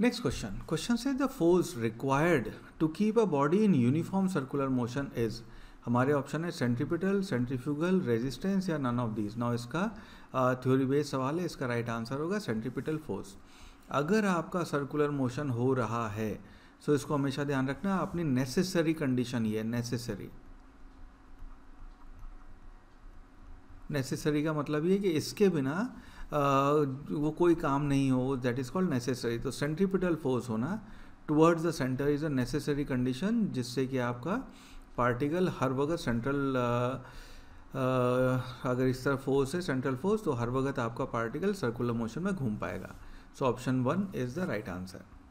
next question question से the force required to keep a body in uniform circular motion is हमारे option है centripetal centrifugal resistance या none of these now इसका theory based सवाल है इसका right answer होगा सेंट्रीपिटल फोर्स अगर आपका सर्कुलर मोशन हो रहा है सो इसको हमेशा ध्यान रखना अपनी नेसेसरी कंडीशन ये नेसेसरी नेसेसरी का मतलब ये कि इसके बिना वो कोई काम नहीं हो दैट इज़ कॉल्ड नेसेसरी तो सेंट्रीपिटल फोर्स होना towards the centre is a necessary condition जिससे कि आपका पार्टिकल हर वक्त सेंट्रल अगर इस तरह फोर्स है सेंट्रल फोर्स तो हर वक्त आपका पार्टिकल सर्कुलर मोशन में घूम पाएगा so option one is the right answer